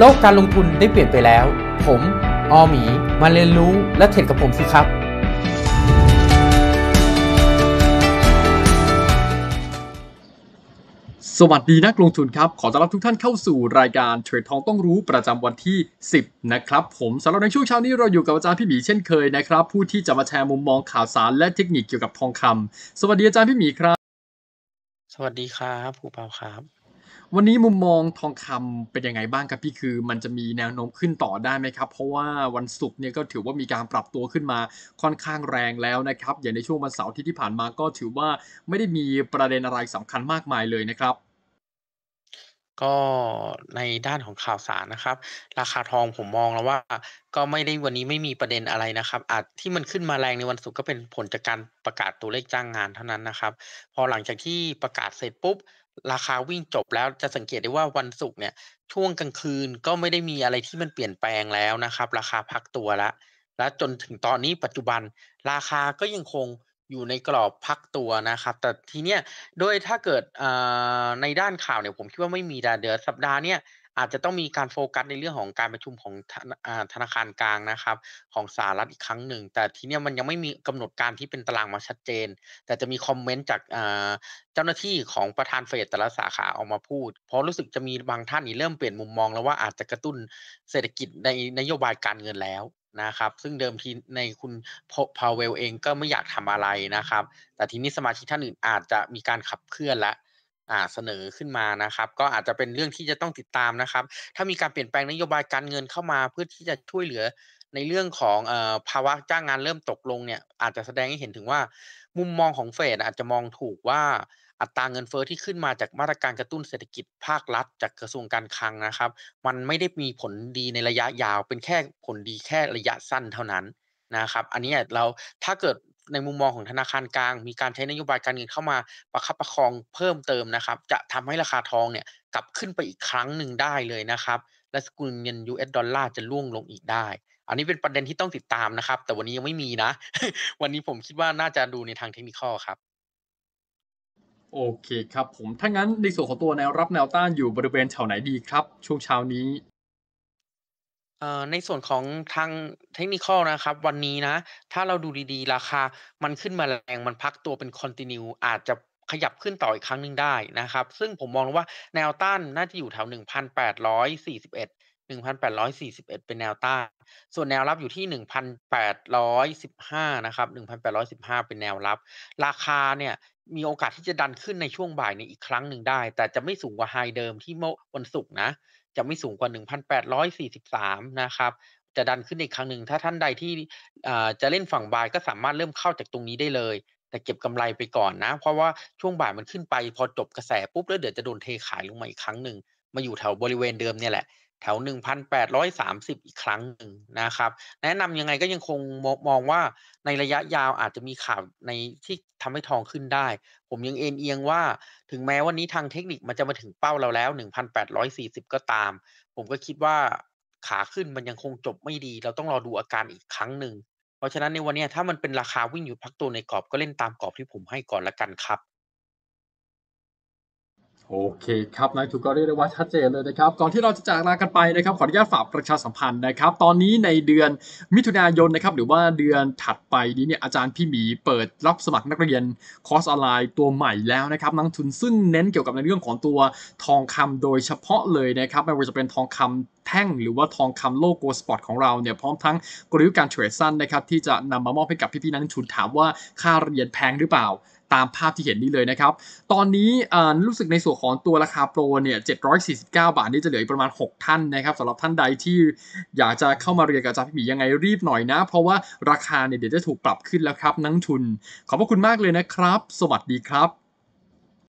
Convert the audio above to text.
โลกการลงทุนได้เปลี่ยนไปแล้ว ผมออหมี มาเรียนรู้และเทรดกับผมสิครับ สวัสดีนักลงทุนครับ ขอต้อนรับทุกท่านเข้าสู่รายการเทรดทองต้องรู้ประจำวันที่ 10 นะครับผมสำหรับในช่วงเช้านี้เราอยู่กับอาจารย์พี่หมีเช่นเคยนะครับ ผู้ที่จะมาแชร์มุมมองข่าวสาร และเทคนิคเกี่ยวกับทองคำสวัสดีอาจารย์พี่หมีครับ สวัสดีครับผู้เปาครับวันนี้มุมมองทองคำเป็นยังไงบ้างครับพี่คือ มันจะมีแนวโน้มขึ้นต่อได้ไหมครับ เพราะว่าวันศุกร์เนี่ยก็ถือว่ามีการปรับตัวขึ้นมา ค่อนข้างแรงแล้วนะครับอย่างในช่วงวันเสาร์ที่ที่ผ่านมาก็ถือว่าไม่ได้มีประเด็นอะไรสำคัญมากมายเลยนะครับ ก็ในด้านของข่าวสารนะครับ ราคาทองผมมองแล้วว่าก็ไม่ได้วันนี้ไม่มีประเด็นอะไรนะครับ อาจที่มันขึ้นมาแรงในวันศุกร์ก็เป็นผลจากการประกาศตัวเลขจ้างงานเท่านั้นนะครับ พอหลังจากที่ประกาศเสร็จปุ๊บราคาวิ่งจบแล้วจะสังเกตได้ว่าวันศุกร์เนี่ย ช่วงกลางคืนก็ไม่ได้มีอะไรที่มันเปลี่ยนแปลงแล้วนะครับ ราคาพักตัวละและจนถึงตอนนี้ปัจจุบันราคาก็ยังคงอยู่ในกรอบพักตัวนะครับ แต่ทีเนี้ยโดยถ้าเกิดในด้านข่าวเนี่ยผมคิดว่าไม่มีดาเดือสัปดาห์เนี้ยอาจจะต้องมีการโฟกัสในเรื่องของการประชุมของธนาคารกลางนะครับของสหรัฐอีกครั้งหนึ่งแต่ทีนี้มันยังไม่มีกำหนดการที่เป็นตารางมาชัดเจน แต่จะมีคอมเมนต์จากเจ้าหน้าที่ของประธานเฟดแต่ละสาขาออกมาพูด เพราะรู้สึกจะมีบางท่านนี่เริ่มเปลี่ยนมุมมองแล้วว่าอาจจะกระตุ้นเศรษฐกิจในนโยบายการเงินแล้วนะครับ ซึ่งเดิมทีในคุณพาวเวลเองก็ไม่อยากทำอะไรนะครับ แต่ทีนี้สมาชิกท่านอื่นอาจจะมีการขับเคลื่อนแล้วอ่าเสนอขึ้นมานะครับก็อาจจะเป็นเรื่องที่จะต้องติดตามนะครับ ถ้ามีการเปลี่ยนแปลงนโยบายการเงินเข้ามา เพื่อที่จะช่วยเหลือในเรื่องของภาวะจ้างงานเริ่มตกลงเนี่ยอาจจะแสดงให้เห็นถึงว่ามุมมองของเฟดอาจจะมองถูกว่าอัตราเงินเฟอ้อที่ขึ้นมาจากมาตรการกระตุ้นเศรษฐกิจภาครัฐจากกระทรวงการคลังนะครับ มันไม่ได้มีผลดีในระยะยาว เป็นแค่ผลดีแค่ระยะสั้นเท่านั้นนะครับ อันนี้เราถ้าเกิดในมุมมองของธนาคารกลางมีการใช้นโยบายการเงินเข้ามาประคับประคองเพิ่มเติมนะครับ จะทำให้ราคาทองเนี่ยกลับขึ้นไปอีกครั้งหนึ่งได้เลยนะครับ และสกุลเงิน US ดอลลาร์จะล่วงลงอีกได้ อันนี้เป็นประเด็นที่ต้องติดตามนะครับแต่วันนี้ยังไม่มีนะ วันนี้ผมคิดว่าน่าจะดูในทางเทคนิคครับ โอเคครับผมถ้างั้นในส่วนของตัวแนวรับแนวต้านอยู่บริเวณแถวไหนดีครับ ช่วงเช้านี้เอ่อในส่วนของทางเทคนิคนะครับวันนี้นะ ถ้าเราดูดีๆ ราคามันขึ้นมาแรง มันพักตัวเป็นคอนติเนียอาจจะขยับขึ้นต่ออีกครั้งหนึ่งได้นะครับ ซึ่งผมมองว่าแนวต้านน่าจะอยู่แถว1,841หนึ่งพันแปดร้อยสี่สิบเอ็ดเป็นแนวต้าน ส่วนแนวรับอยู่ที่หนึ่งพันแปดร้อยสิบห้านะครับหนึ่งพันแปดร้อยสิบห้าเป็นแนวรับ ราคาเนี่ยมีโอกาสที่จะดันขึ้นในช่วงบ่ายในอีกครั้งหนึ่งได้ แต่จะไม่สูงกว่าไฮเดิมที่เมื่อวันศุกร์นะ จะไม่สูงกว่าหนึ่งพันะครับ จะดันขึ้นอีกครั้งหนึ่ง ถ้าท่านใดที่จะเล่นฝั่งบ่ายก็สามารถเริ่มเข้าจากตรงนี้ได้เลย แต่เก็บกำไรไปก่อนนะ เพราะว่าช่วงบ่ายมันขึ้นไปพอจบกระแสปุ๊บแล้วเดี๋ยวจะโดนเทขายลงมาอีกครั้งหนึ่งมาอยู่แถวบริเวณเดิมเนี่ยแหละแถว 1,830 อีกครั้งหนึ่งนะครับ แนะนำยังไงก็ยังคงมองว่าในระยะยาวอาจจะมีข่าวในที่ทำให้ทองขึ้นได้ ผมยังเอ็นเอียงว่า ถึงแม้วันนี้ทางเทคนิคมันจะมาถึงเป้าเราแล้ว 1,840 ก็ตาม ผมก็คิดว่าขาขึ้นมันยังคงจบไม่ดี เราต้องรอดูอาการอีกครั้งหนึ่ง เพราะฉะนั้นในวันนี้ถ้ามันเป็นราคาวิ่งอยู่พักตัวในกรอบก็เล่นตามกรอบที่ผมให้ก่อนละกันครับโอเคครับนายถูกก็เรียกได้ว่าชัดเจนเลยนะครับ ก่อนที่เราจะจากลากันไปนะครับ ขออนุญาตฝากประชาสัมพันธ์นะครับ ตอนนี้ในเดือนมิถุนายนนะครับหรือว่าเดือนถัดไปนี้เนี่ยอาจารย์พี่หมีเปิดรับสมัครนักเรียนคอร์สออนไลน์ตัวใหม่แล้วนะครับนักทุนซึ่งเน้นเกี่ยวกับในเรื่องของตัวทองคำโดยเฉพาะเลยนะครับ ไม่ว่าจะเป็นทองคำแท่งหรือว่าทองคำโลโก้สปอร์ตของเราเนี่ยพร้อมทั้งกลยุทธ์การเทรดสั้นนะครับที่จะนำมามอบให้กับพี่ๆนักทุนถามว่าค่าเรียนแพงหรือเปล่าตามภาพที่เห็นนี้เลยนะครับ ตอนนี้รู้สึกในส่วนของตัวราคาโปรเนี่ย 749 บาท นี่จะเหลืออีกประมาณ 6 ท่านนะครับ สำหรับท่านใดที่อยากจะเข้ามาเรียนกับอาจารย์พี่มียังไงรีบหน่อยนะ เพราะว่าราคาเนี่ยเดี๋ยวจะถูกปรับขึ้นแล้วครับนักทุน ขอบพระคุณมากเลยนะครับ สวัสดีครับ